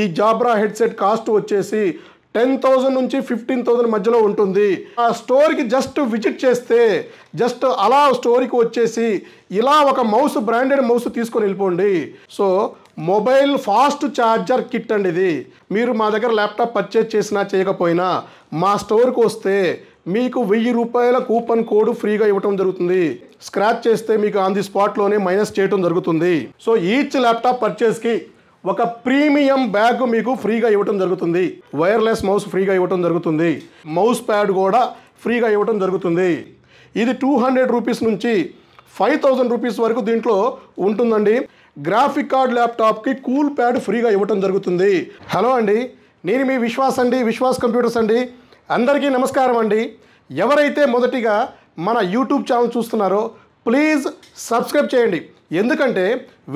ఈ Jabra headset cost వచ్చేసి ten thousand నుంచి ఫిఫ్టీన్ థౌజండ్ మధ్యలో ఉంటుంది ఆ స్టోర్కి జస్ట్ విజిట్ చేస్తే జస్ట్ అలా స్టోర్కి వచ్చేసి ఇలా ఒక మౌస్ బ్రాండెడ్ మౌస్ తీసుకొని వెళ్ళిపోండి so mobile fast charger kit అండి ఇది మీరు మా దగ్గర ల్యాప్టాప్ పర్చేజ్ చేసినా చేయకపోయినా మా స్టోర్కి వస్తే మీకు వెయ్యి రూపాయల కూపన్ కోడ్ ఫ్రీగా ఇవ్వటం జరుగుతుంది స్క్రాచ్ చేస్తే మీకు ఆన్ ది స్పాట్లోనే మైనస్ చేయటం జరుగుతుంది సో ఈచ్ ల్యాప్టాప్ పర్చేస్కి ఒక ప్రీమియం బ్యాగ్ మీకు ఫ్రీగా ఇవ్వటం జరుగుతుంది వైర్లెస్ మౌస్ ఫ్రీగా ఇవ్వటం జరుగుతుంది మౌస్ ప్యాడ్ కూడా ఫ్రీగా ఇవ్వటం జరుగుతుంది ఇది టూ హండ్రెడ్ రూపీస్ నుంచి ఫైవ్ థౌజండ్ రూపీస్ వరకు దీంట్లో ఉంటుందండి గ్రాఫిక్ కార్డ్ ల్యాప్టాప్కి కూల్ ప్యాడ్ ఫ్రీగా ఇవ్వటం జరుగుతుంది హలో అండి నేను మీ విశ్వాస్ అండి విశ్వాస్ కంప్యూటర్స్ అండి అందరికీ నమస్కారం అండి ఎవరైతే మొదటిగా మన యూట్యూబ్ ఛానల్ చూస్తున్నారో ప్లీజ్ సబ్స్క్రైబ్ చేయండి ఎందుకంటే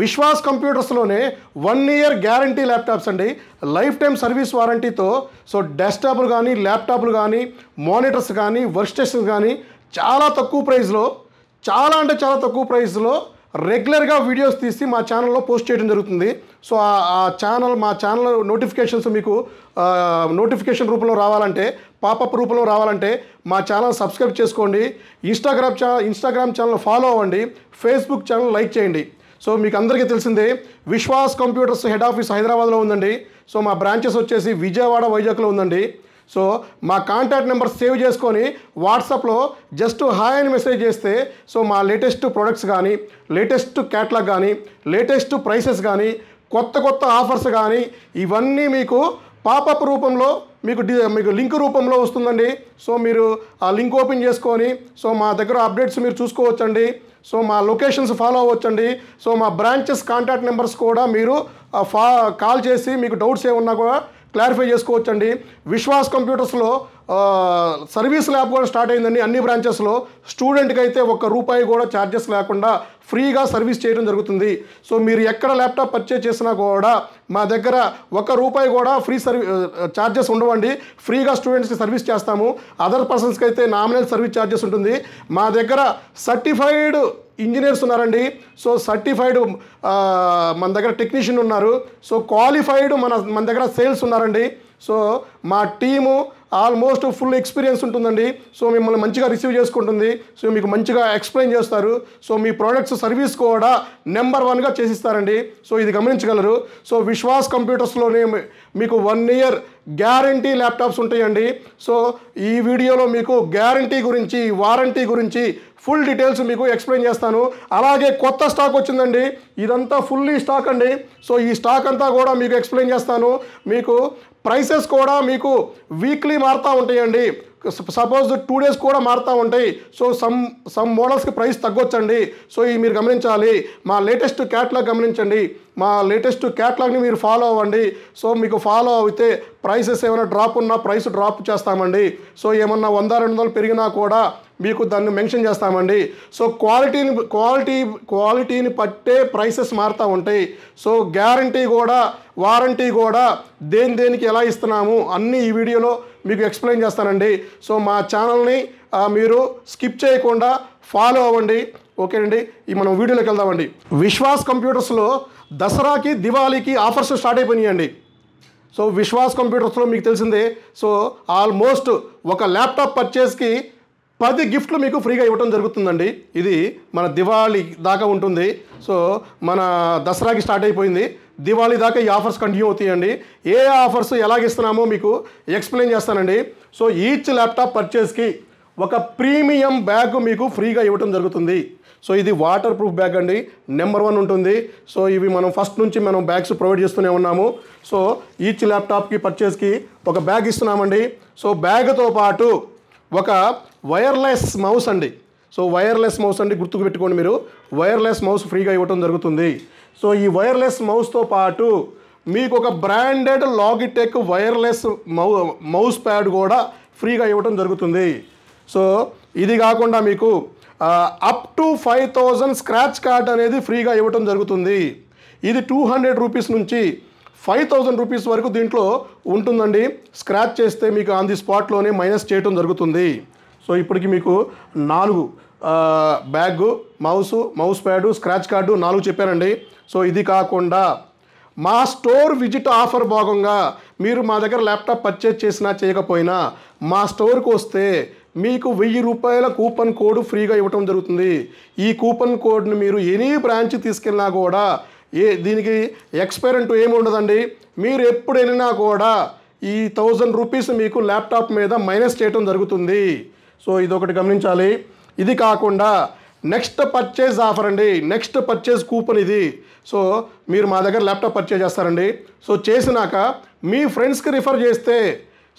విశ్వాస్ కంప్యూటర్స్లోనే వన్ ఇయర్ గ్యారంటీ ల్యాప్టాప్స్ అండి లైఫ్ టైం సర్వీస్ వారంటీతో సో డెస్క్టాప్లు కానీ ల్యాప్టాప్లు కానీ మానిటర్స్ కానీ వర్క్ స్టేషన్స్ కానీ చాలా తక్కువ ప్రైస్లో చాలా అంటే చాలా తక్కువ ప్రైస్లో రెగ్యులర్గా వీడియోస్ తీసి మా ఛానల్లో పోస్ట్ చేయడం జరుగుతుంది సో ఆ ఛానల్ మా ఛానల్ నోటిఫికేషన్స్ మీకు నోటిఫికేషన్ రూపంలో రావాలంటే పాపప్ రూపంలో రావాలంటే మా ఛానల్ సబ్స్క్రైబ్ చేసుకోండి Instagram channel Instagram channel follow అవ్వండి ఫేస్బుక్ ఛానల్ లైక్ చేయండి సో మీకు అందరికీ తెలిసిందే విశ్వాస్ కంప్యూటర్స్ హెడ్ ఆఫీస్ హైదరాబాద్లో ఉందండి సో మా బ్రాంచెస్ వచ్చేసి విజయవాడ వైజాగ్లో ఉందండి సో మా కాంటాక్ట్ నెంబర్ సేవ్ చేసుకొని వాట్సాప్లో జస్ట్ హాయ్ అని మెసేజ్ చేస్తే సో మా లేటెస్ట్ ప్రొడక్ట్స్ కానీ లేటెస్ట్ క్యాట్లాగ్ కానీ లేటెస్ట్ ప్రైసెస్ కానీ కొత్త కొత్త ఆఫర్స్ కానీ ఇవన్నీ మీకు పాపప్ రూపంలో మీకు మీకు లింక్ రూపంలో వస్తుందండి సో మీరు ఆ లింక్ ఓపెన్ చేసుకొని సో మా దగ్గర అప్డేట్స్ మీరు చూసుకోవచ్చండి సో మా లొకేషన్స్ ఫాలో అవ్వచ్చండి సో మా బ్రాంచెస్ కాంటాక్ట్ నెంబర్స్ కూడా మీరు ఫా కాల్ చేసి మీకు డౌట్స్ ఏమున్నా కూడా క్లారిఫై చేసుకోవచ్చండి విశ్వాస్ కంప్యూటర్స్లో సర్వీస్ ల్యాబ్ కూడా స్టార్ట్ అయిందండి అన్ని బ్రాంచెస్లో స్టూడెంట్కి అయితే ఒక్క రూపాయి కూడా ఛార్జెస్ లేకుండా ఫ్రీగా సర్వీస్ చేయడం జరుగుతుంది సో మీరు ఎక్కడ ల్యాప్టాప్ పర్చేజ్ చేసినా కూడా మా దగ్గర ఒక రూపాయి కూడా ఫ్రీ సర్వీ ఛార్జెస్ ఉండవండి ఫ్రీగా స్టూడెంట్స్కి సర్వీస్ చేస్తాము అదర్ పర్సన్స్కి అయితే నామినల్ సర్వీస్ ఛార్జెస్ ఉంటుంది మా దగ్గర సర్టిఫైడ్ ఇంజనీర్స్ ఉన్నారండి సో సర్టిఫైడ్ మన దగ్గర టెక్నీషియన్ ఉన్నారు సో క్వాలిఫైడ్ మన మన దగ్గర సేల్స్ ఉన్నారండి సో మా టీము ఆల్మోస్ట్ ఫుల్ ఎక్స్పీరియన్స్ ఉంటుందండి సో మిమ్మల్ని మంచిగా రిసీవ్ చేసుకుంటుంది సో మీకు మంచిగా ఎక్స్ప్లెయిన్ చేస్తారు సో మీ ప్రోడక్ట్స్ సర్వీస్ కూడా నెంబర్ వన్గా చేసిస్తారండి సో ఇది గమనించగలరు సో విశ్వాస్ కంప్యూటర్స్లోనే మీకు వన్ ఇయర్ గ్యారంటీ ల్యాప్టాప్స్ ఉంటాయండి సో ఈ వీడియోలో మీకు గ్యారంటీ గురించి వారంటీ గురించి ఫుల్ డీటెయిల్స్ మీకు ఎక్స్ప్లెయిన్ చేస్తాను అలాగే కొత్త స్టాక్ వచ్చిందండి ఇదంతా ఫుల్లీ స్టాక్ అండి సో ఈ స్టాక్ అంతా కూడా మీకు ఎక్స్ప్లెయిన్ చేస్తాను మీకు ప్రైసెస్ కూడా మీకు వీక్లీ మారుతూ ఉంటాయండి సపోజ్ టూ డేస్ కూడా మారుతూ ఉంటాయి సో సమ్ సమ్ మోడల్స్కి ప్రైస్ తగ్గొచ్చండి సో ఇవి మీరు గమనించాలి మా లేటెస్ట్ క్యాట్లాగ్ గమనించండి మా లేటెస్ట్ క్యాట్లాగ్ని మీరు ఫాలో అవ్వండి సో మీకు ఫాలో అయితే ప్రైసెస్ ఏమైనా డ్రాప్ ఉన్నా ప్రైస్ డ్రాప్ చేస్తామండి సో ఏమన్నా వంద రెండు వందలు పెరిగినా కూడా మీకు దాన్ని మెన్షన్ చేస్తామండి సో క్వాలిటీని క్వాలిటీ క్వాలిటీని పట్టే ప్రైసెస్ మారుతూ ఉంటాయి సో గ్యారంటీ కూడా వారంటీ కూడా దేని దేనికి ఎలా ఇస్తున్నాము అన్నీ ఈ వీడియోలో మీకు ఎక్స్ప్లెయిన్ చేస్తానండి సో మా ఛానల్ని మీరు స్కిప్ చేయకుండా ఫాలో అవ్వండి ఓకే అండి ఈ మనం వీడియోలోకి వెళ్దామండి విశ్వాస్ కంప్యూటర్స్లో దసరాకి దివాళీకి ఆఫర్స్ స్టార్ట్ అయిపోయినాయండి సో విశ్వాస్ కంప్యూటర్స్లో మీకు తెలిసిందే సో ఆల్మోస్ట్ ఒక ల్యాప్టాప్ పర్చేస్కి పది గిఫ్ట్లు మీకు ఫ్రీగా ఇవ్వటం జరుగుతుందండి ఇది మన దివాళీ దాకా ఉంటుంది సో మన దసరాకి స్టార్ట్ అయిపోయింది దివాళీ దాకా ఈ ఆఫర్స్ కంటిన్యూ అవుతాయండి ఏ ఆఫర్స్ ఎలాగిస్తున్నామో మీకు ఎక్స్ప్లెయిన్ చేస్తానండి సో ఈచ్ ల్యాప్టాప్ పర్చేస్కి ఒక ప్రీమియం బ్యాగ్ మీకు ఫ్రీగా ఇవ్వటం జరుగుతుంది సో ఇది వాటర్ ప్రూఫ్ బ్యాగ్ అండి నెంబర్ వన్ ఉంటుంది సో ఇవి మనం ఫస్ట్ నుంచి మనం బ్యాగ్స్ ప్రొవైడ్ చేస్తూనే ఉన్నాము సో ఈచ్ ల్యాప్టాప్కి పర్చేస్కి ఒక బ్యాగ్ ఇస్తున్నామండి సో బ్యాగ్తో పాటు ఒక వైర్లెస్ మౌస్ అండి సో వైర్లెస్ మౌస్ అండి గుర్తుకు పెట్టుకోండి మీరు వైర్లెస్ మౌస్ ఫ్రీగా ఇవ్వటం జరుగుతుంది సో ఈ వైర్లెస్ మౌస్తో పాటు మీకు ఒక బ్రాండెడ్ లాగిటెక్ వైర్లెస్ మౌ మౌస్ ప్యాడ్ కూడా ఫ్రీగా ఇవ్వటం జరుగుతుంది సో ఇది కాకుండా మీకు up to five thousand scratch card అనేది ఫ్రీగా ఇవ్వటం జరుగుతుంది ఇది టూ హండ్రెడ్ రూపీస్ నుంచి ఫైవ్ థౌజండ్ రూపీస్ వరకు దీంట్లో ఉంటుందండి స్క్రాచ్ చేస్తే మీకు ఆన్ ది స్పాట్లోనే మైనస్ చేయటం జరుగుతుంది సో ఇప్పటికి మీకు నాలుగు bag mouse mouse pad scratch card నాలుగు చెప్పానండి సో ఇది కాకుండా మా స్టోర్ విజిట్ ఆఫర్ భాగంగా మీరు మా దగ్గర ల్యాప్టాప్ పర్చేజ్ చేసినా చేయకపోయినా మా స్టోర్కి వస్తే మీకు వెయ్యి రూపాయల కూపన్ కోడ్ ఫ్రీగా ఇవ్వటం జరుగుతుంది ఈ కూపన్ కోడ్ను మీరు ఎనీ బ్రాంచ్ తీసుకెళ్ళినా కూడా ఏ దీనికి ఎక్స్పైరెంట్ ఏమి ఉండదండి మీరు ఎప్పుడు వెళ్ళినా కూడా ఈ థౌజండ్ రూపీస్ మీకు ల్యాప్టాప్ మీద మైనస్ చేయటం జరుగుతుంది సో ఇది ఒకటి గమనించాలి ఇది కాకుండా నెక్స్ట్ పర్చేజ్ ఆఫర్ అండి నెక్స్ట్ పర్చేజ్ కూపన్ ఇది సో మీరు మా దగ్గర ల్యాప్టాప్ పర్చేజ్ చేస్తారండి సో చేసినాక మీ ఫ్రెండ్స్కి రిఫర్ చేస్తే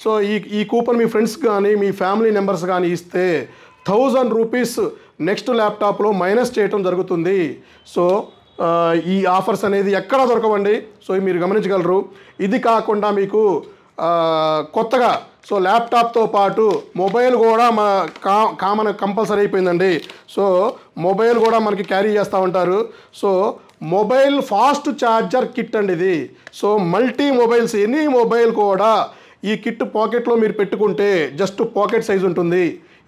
సో ఈ ఈ కూపన్ మీ ఫ్రెండ్స్ కానీ మీ ఫ్యామిలీ మెంబర్స్ కానీ ఇస్తే థౌజండ్ రూపీస్ నెక్స్ట్ ల్యాప్టాప్లో మైనస్ చేయటం జరుగుతుంది సో ఈ ఆఫర్స్ అనేది ఎక్కడా దొరకవండి సో మీరు గమనించగలరు ఇది కాకుండా మీకు కొత్తగా సో ల్యాప్టాప్తో పాటు మొబైల్ కూడా మా కా కామన్ కంపల్సరీ అయిపోయిందండి సో మొబైల్ కూడా మనకి క్యారీ చేస్తూ ఉంటారు so mobile fast charger kit అండి ఇది so multi mobiles any mobile కూడా ఈ కిట్ పాకెట్లో మీరు పెట్టుకుంటే జస్ట్ పాకెట్ సైజ్ ఉంటుంది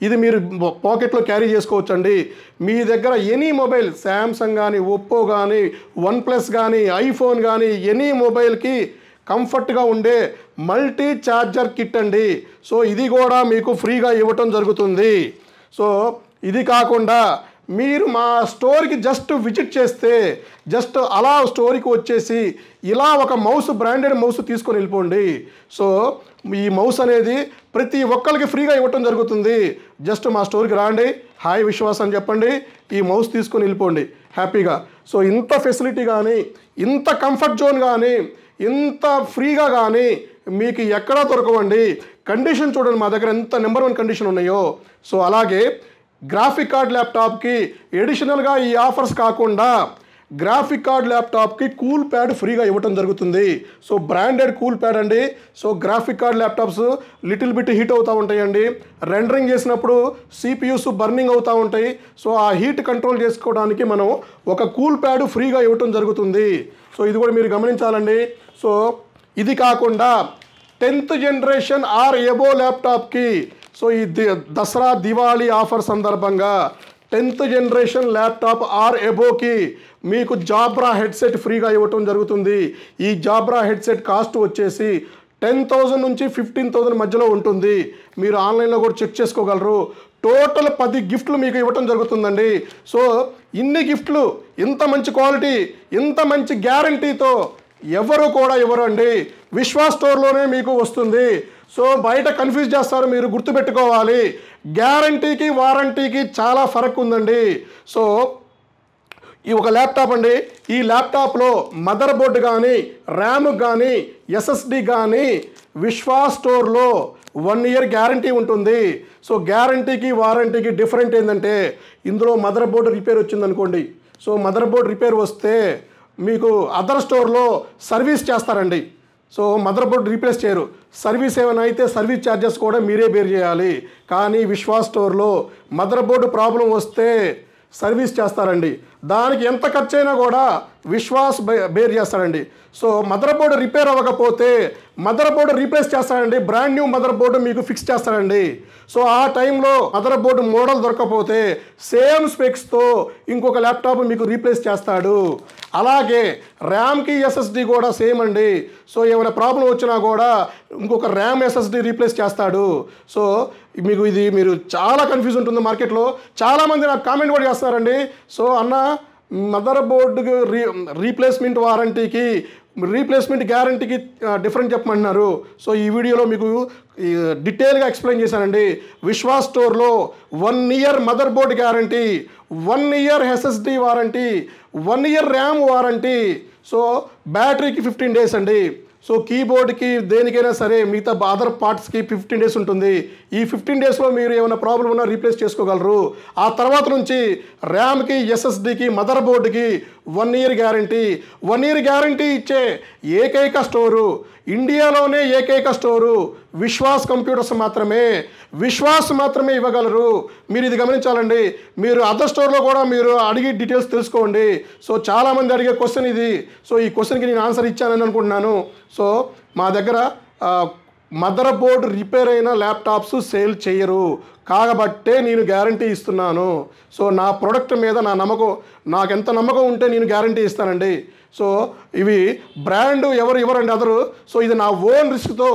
ఇది మీరు పాకెట్లో క్యారీ చేసుకోవచ్చండి మీ దగ్గర ఎనీ మొబైల్ శాంసంగ్ కానీ ఒప్పో కానీ వన్ ప్లస్ కానీ ఐఫోన్ కానీ ఎనీ మొబైల్కి కంఫర్ట్గా ఉండే మల్టీ ఛార్జర్ కిట్ అండి సో ఇది కూడా మీకు ఫ్రీగా ఇవ్వటం జరుగుతుంది సో ఇది కాకుండా మీరు మా స్టోర్కి జస్ట్ విజిట్ చేస్తే జస్ట్ అలా స్టోర్కి వచ్చేసి ఇలా ఒక మౌస్ బ్రాండెడ్ మౌస్ తీసుకొని వెళ్ళిపోండి సో ఈ మౌస్ అనేది ప్రతి ఒక్కరికి ఫ్రీగా ఇవ్వటం జరుగుతుంది జస్ట్ మా స్టోర్కి రాండి హాయ్ విశ్వాసం అని చెప్పండి ఈ మౌస్ తీసుకొని వెళ్ళిపోండి హ్యాపీగా సో ఇంత ఫెసిలిటీ కానీ ఇంత కంఫర్ట్ జోన్ కానీ ఇంత ఫ్రీగా కానీ మీకు ఎక్కడా దొరకవండి కండిషన్ చూడండి మా దగ్గర ఎంత నెంబర్ వన్ కండిషన్ ఉన్నాయో సో అలాగే గ్రాఫిక్ కార్డ్ ల్యాప్టాప్కి ఎడిషనల్గా ఈ ఆఫర్స్ కాకుండా గ్రాఫిక్ కార్డ్ ల్యాప్టాప్కి కూల్ ప్యాడ్ ఫ్రీగా ఇవ్వటం జరుగుతుంది సో బ్రాండెడ్ కూల్ ప్యాడ్ అండి so graphic card laptops little bit heat అవుతూ ఉంటాయండి రెండరింగ్ చేసినప్పుడు సిపియూస్ బర్నింగ్ అవుతూ ఉంటాయి సో ఆ హీట్ కంట్రోల్ చేసుకోవడానికి మనం ఒక కూల్ ప్యాడ్ ఫ్రీగా ఇవ్వటం జరుగుతుంది సో ఇది కూడా మీరు గమనించాలండి సో ఇది కాకుండా టెన్త్ జనరేషన్ ఆర్ ఎబో ల్యాప్టాప్కి సో ఈ దసరా దివాళీ ఆఫర్ సందర్భంగా టెన్త్ జనరేషన్ ల్యాప్టాప్ ఆర్ ఎబోకి మీకు జాబ్రా హెడ్సెట్ ఫ్రీగా ఇవ్వటం జరుగుతుంది ఈ జాబ్రా హెడ్సెట్ కాస్ట్ వచ్చేసి టెన్ థౌజండ్ నుంచి ఫిఫ్టీన్ థౌజండ్ మధ్యలో ఉంటుంది మీరు ఆన్లైన్లో కూడా చెక్ చేసుకోగలరు టోటల్ పది గిఫ్ట్లు మీకు ఇవ్వటం జరుగుతుందండి సో ఇన్ని గిఫ్ట్లు ఇంత మంచి క్వాలిటీ ఇంత మంచి గ్యారంటీతో ఎవరు కూడా ఇవ్వరండి విశ్వాస్ స్టోర్లోనే మీకు వస్తుంది సో బయట కన్ఫ్యూజ్ చేస్తారు మీరు గుర్తుపెట్టుకోవాలి గ్యారంటీకి వారంటీకి చాలా ఫరక్ ఉందండి సో ఈ ఒక ల్యాప్టాప్ అండి ఈ ల్యాప్టాప్లో మదర్ బోర్డు కానీ ర్యామ్ కానీ ఎస్ఎస్డి కానీ విశ్వా స్టోర్లో వన్ ఇయర్ గ్యారంటీ ఉంటుంది సో గ్యారంటీకి వారంటీకి డిఫరెంట్ ఏంటంటే ఇందులో మదర్ బోర్డు రిపేర్ వచ్చిందనుకోండి సో మదర్ బోర్డు రిపేర్ వస్తే మీకు అదర్ స్టోర్లో సర్వీస్ చేస్తారండి సో మదర్ బోర్డ్ రీప్లేస్ చేయరు సర్వీస్ ఏమైనా అయితే సర్వీస్ ఛార్జెస్ కూడా మీరే బేర్ చేయాలి కానీ విశ్వాస్ స్టోర్లో మదర్ బోర్డు ప్రాబ్లం వస్తే సర్వీస్ చేస్తారండి దానికి ఎంత ఖర్చు కూడా విశ్వాస్ బేర్ చేస్తారండి సో మదర్ బోర్డు రిపేర్ అవ్వకపోతే మదర్ బోర్డు రీప్లేస్ చేస్తారండి బ్రాండ్ న్యూ మదర్ బోర్డు మీకు ఫిక్స్ చేస్తారండి సో ఆ టైంలో మదర్ బోర్డు మోడల్ దొరకకపోతే సేమ్ స్పెక్స్తో ఇంకొక ల్యాప్టాప్ మీకు రీప్లేస్ చేస్తాడు అలాగే ర్యామ్కి ఎస్ఎస్డి కూడా సేమ్ అండి సో ఏమైనా ప్రాబ్లం వచ్చినా కూడా ఇంకొక ర్యామ్ ఎస్ఎస్డి రీప్లేస్ చేస్తాడు సో మీకు ఇది మీరు చాలా కన్ఫ్యూజ్ ఉంటుంది మార్కెట్లో చాలామంది నాకు కామెంట్ కూడా చేస్తున్నారండి సో అన్న మదర్ బోర్డు రీ రీప్లేస్మెంట్ వారంటీకి రీప్లేస్మెంట్ గ్యారంటీకి డిఫరెంట్ చెప్పమంటున్నారు సో ఈ వీడియోలో మీకు డీటెయిల్గా ఎక్స్ప్లెయిన్ చేశానండి విశ్వాస్ స్టోర్లో one year mother board guarantee one year SSD warranty one year RAM warranty so బ్యాటరీకి ఫిఫ్టీన్ డేస్ అండి సో కీబోర్డ్కి దేనికైనా సరే మిగతా అదర్ పార్ట్స్కి ఫిఫ్టీన్ డేస్ ఉంటుంది ఈ ఫిఫ్టీన్ డేస్లో మీరు ఏమైనా ప్రాబ్లం ఉన్నా రీప్లేస్ చేసుకోగలరు ఆ తర్వాత నుంచి ర్యామ్కి ఎస్ఎస్డికి మదర్ బోర్డ్కి one year guarantee one year guarantee ఇచ్చే ఏకైక స్టోరు ఇండియాలోనే ఏకైక స్టోరు విశ్వాస్ కంప్యూటర్స్ మాత్రమే విశ్వాస్ మాత్రమే ఇవ్వగలరు మీరు ఇది గమనించాలండి మీరు అదర్ స్టోర్లో కూడా మీరు అడిగి డీటెయిల్స్ తెలుసుకోండి సో చాలామంది అడిగే క్వశ్చన్ ఇది సో ఈ క్వశ్చన్కి నేను ఆన్సర్ ఇచ్చానని అనుకుంటున్నాను సో మా దగ్గర మదర్ బోర్డ్ రిపేర్ అయిన ల్యాప్టాప్స్ సేల్ చేయరు కాబట్టే నేను గ్యారంటీ ఇస్తున్నాను సో నా ప్రోడక్ట్ మీద నా నమ్మకం నాకు ఎంత నమ్మకం ఉంటే నేను గ్యారంటీ ఇస్తానండి సో ఇవి బ్రాండ్ ఎవరు ఇవ్వరండి అదరు సో ఇది నా ఓన్ రిస్క్తో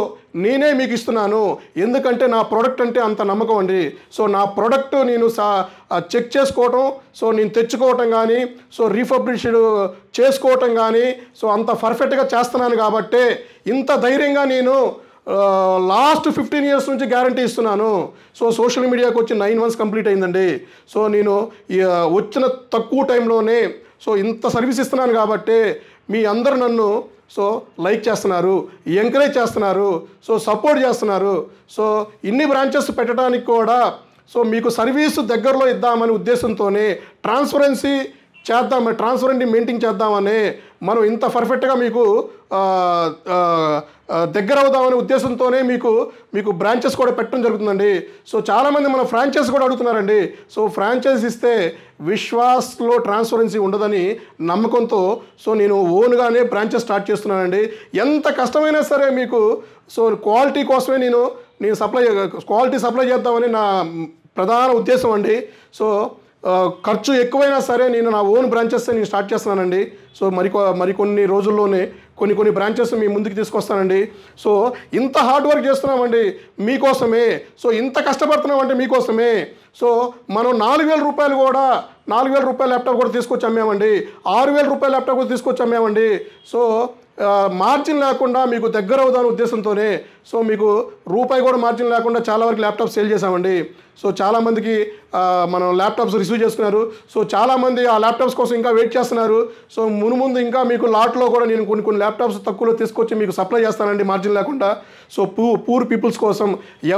నేనే మీకు ఇస్తున్నాను ఎందుకంటే నా ప్రోడక్ట్ అంటే అంత నమ్మకం అండి సో నా ప్రోడక్ట్ నేను సా చెక్ చేసుకోవటం సో నేను తెచ్చుకోవటం కానీ సో రీఫబ్లిష్డ్ చేసుకోవటం కానీ సో అంత పర్ఫెక్ట్గా చేస్తున్నాను కాబట్టే ఇంత ధైర్యంగా నేను లాస్ట్ ఫిఫ్టీన్ ఇయర్స్ నుంచి గ్యారంటీ ఇస్తున్నాను సో సోషల్ మీడియాకి వచ్చి నైన్ మంత్స్ కంప్లీట్ అయిందండి సో నేను వచ్చిన తక్కువ టైంలోనే సో ఇంత సర్వీస్ ఇస్తున్నాను కాబట్టి మీ అందరు నన్ను సో లైక్ చేస్తున్నారు ఎంకరేజ్ చేస్తున్నారు సో సపోర్ట్ చేస్తున్నారు సో ఇన్ని బ్రాంచెస్ పెట్టడానికి కూడా సో మీకు సర్వీస్ దగ్గరలో ఇద్దామనే ఉద్దేశంతోనే ట్రాన్స్పరెన్సీ చేద్దాం ట్రాన్స్పరెంట్ మెయింటైన్ చేద్దామని మనం ఇంత పర్ఫెక్ట్గా మీకు దగ్గర అవుదామనే ఉద్దేశంతోనే మీకు మీకు బ్రాంచెస్ కూడా పెట్టడం జరుగుతుందండి సో చాలామంది మన ఫ్రాంచైజ్ కూడా అడుగుతున్నారండి సో ఫ్రాంచైజ్ ఇస్తే విశ్వాస్లో ట్రాన్స్పరెన్సీ ఉండదని నమ్మకంతో సో నేను ఓన్గానే బ్రాంచెస్ స్టార్ట్ చేస్తున్నానండి ఎంత కష్టమైనా సరే మీకు సో క్వాలిటీ కోసమే నేను నేను సప్లై క్వాలిటీ సప్లై చేద్దామని నా ప్రధాన ఉద్దేశం అండి సో ఖర్చు ఎక్కువైనా సరే నేను నా ఓన్ బ్రాంచెస్ నేను స్టార్ట్ చేస్తున్నానండి సో మరికొ మరికొన్ని రోజుల్లోనే కొన్ని కొన్ని బ్రాంచెస్ మీ ముందుకు తీసుకొస్తానండి సో ఇంత హార్డ్ వర్క్ చేస్తున్నామండి మీకోసమే సో ఇంత కష్టపడుతున్నామంటే మీకోసమే సో మనం నాలుగు వేల రూపాయలు కూడా నాలుగు వేల రూపాయల ల్యాప్టాప్ కూడా తీసుకొచ్చి అమ్మామండి ఆరు వేల రూపాయల ల్యాప్టాప్ కూడా తీసుకొచ్చి అమ్మామండి సో మార్జిన్ లేకుండా మీకు దగ్గర అవుదాని ఉద్దేశంతోనే సో మీకు రూపాయి కూడా మార్జిన్ లేకుండా చాలా వరకు ల్యాప్టాప్ సేల్ చేశామండి సో చాలామందికి మనం ల్యాప్టాప్స్ రిసీవ్ చేసుకున్నారు సో చాలామంది ఆ ల్యాప్టాప్స్ కోసం ఇంకా వెయిట్ చేస్తున్నారు సో మునుముందు ఇంకా మీకు లాట్లో కూడా నేను కొన్ని కొన్ని ల్యాప్టాప్స్ తక్కువలో తీసుకొచ్చి మీకు సప్లై చేస్తానండి మార్జిన్ లేకుండా సో పూ పూర్ పీపుల్స్ కోసం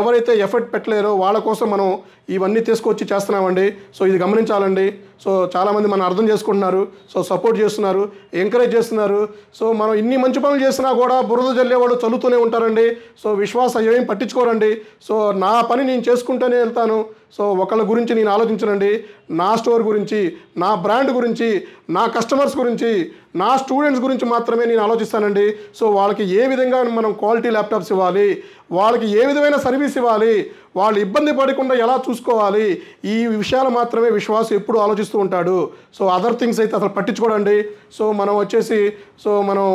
ఎవరైతే ఎఫర్ట్ పెట్టలేరో వాళ్ళ కోసం మనం ఇవన్నీ తీసుకొచ్చి చేస్తున్నామండి సో ఇది గమనించాలండి సో చాలామంది మనం అర్థం చేసుకుంటున్నారు సో సపోర్ట్ చేస్తున్నారు ఎంకరేజ్ చేస్తున్నారు సో మనం ఇన్ని మంచి పనులు చేసినా కూడా బురద జల్లేవాళ్ళు చల్లుతూనే ఉంటారండి సో విశ్వాసం ఏం పట్టించుకోరండి సో నా పని నేను చేసుకుంటూనే వెళ్తాను సో ఒకళ్ళ గురించి నేను ఆలోచించనండి నా స్టోర్ గురించి నా బ్రాండ్ గురించి నా కస్టమర్స్ గురించి నా స్టూడెంట్స్ గురించి మాత్రమే నేను ఆలోచిస్తానండి సో వాళ్ళకి ఏ విధంగా మనం క్వాలిటీ ల్యాప్టాప్స్ ఇవ్వాలి వాళ్ళకి ఏ విధమైన సర్వీస్ ఇవ్వాలి వాళ్ళు ఇబ్బంది పడకుండా ఎలా చూసుకోవాలి ఈ విషయాలు మాత్రమే విశ్వాసం ఎప్పుడు ఆలోచిస్తూ ఉంటాడు సో అదర్ థింగ్స్ అయితే అసలు పట్టించుకోడండి సో మనం వచ్చేసి సో మనం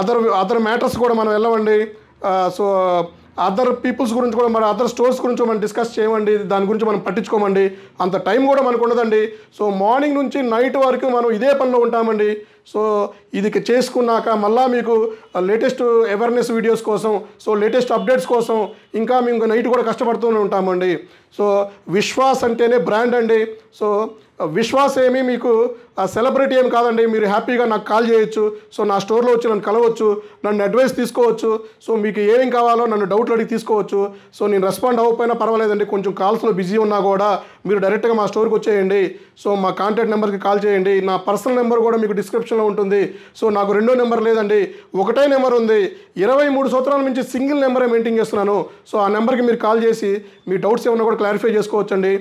అదర్ అదర్ మ్యాటర్స్ కూడా మనం వెళ్ళమండి సో అదర్ పీపుల్స్ గురించి కూడా మన అదర్ స్టోర్స్ గురించి మనం డిస్కస్ చేయమండి దాని గురించి మనం పట్టించుకోమండి అంత టైం కూడా మనకు ఉండదండి సో మార్నింగ్ నుంచి నైట్ వరకు మనం ఇదే పనిలో ఉంటామండి సో ఇది చేసుకున్నాక మళ్ళీ మీకు లేటెస్ట్ అవేర్నెస్ వీడియోస్ కోసం సో లేటెస్ట్ అప్డేట్స్ కోసం ఇంకా మేము నైట్ కూడా కష్టపడుతూనే ఉంటామండి సో విశ్వాస్ అంటేనే బ్రాండ్ అండి సో విశ్వాసం ఏమి మీకు సెలబ్రిటీ ఏం కాదండి మీరు హ్యాపీగా నాకు కాల్ చేయొచ్చు సో నా స్టోర్లో వచ్చి నన్ను కలవచ్చు నన్ను అడ్వైస్ తీసుకోవచ్చు సో మీకు ఏమేం కావాలో నన్ను డౌట్లు అడిగి తీసుకోవచ్చు సో నేను రెస్పాండ్ అవ్వకపోయినా పర్వాలేదండి కొంచెం కాల్స్లో బిజీ ఉన్నా కూడా మీరు డైరెక్ట్గా మా స్టోర్కి వచ్చేయండి సో మా కాంటాక్ట్ నెంబర్కి కాల్ చేయండి నా పర్సనల్ నెంబర్ కూడా మీకు డిస్క్రిప్షన్లో ఉంటుంది సో నాకు రెండో నెంబర్ లేదండి ఒకటే నెంబర్ ఉంది ఇరవై మూడు సంవత్సరాల నుంచి సింగిల్ నెంబరే మెయింటైన్ చేస్తున్నాను సో ఆ నెంబర్కి మీరు కాల్ చేసి మీ డౌట్స్ ఏమన్నా కూడా క్లారిఫై చేసుకోవచ్చండి